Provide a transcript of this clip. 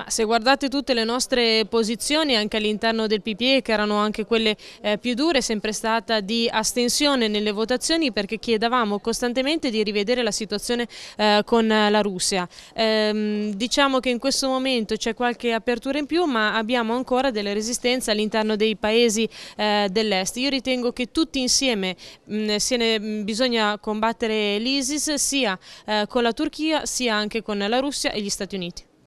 Ma se guardate tutte le nostre posizioni anche all'interno del PPE, che erano anche quelle eh, più dure, è sempre stata di astensione nelle votazioni perché chiedevamo costantemente di rivedere la situazione eh, con la Russia. Ehm, diciamo che in questo momento c'è qualche apertura in più, ma abbiamo ancora delle resistenze all'interno dei paesi eh, dell'est. Io ritengo che tutti insieme mh, mm, ne, mh, mm, bisogna combattere l'ISIS sia eh, con la Turchia sia anche con la Russia e gli Stati Uniti.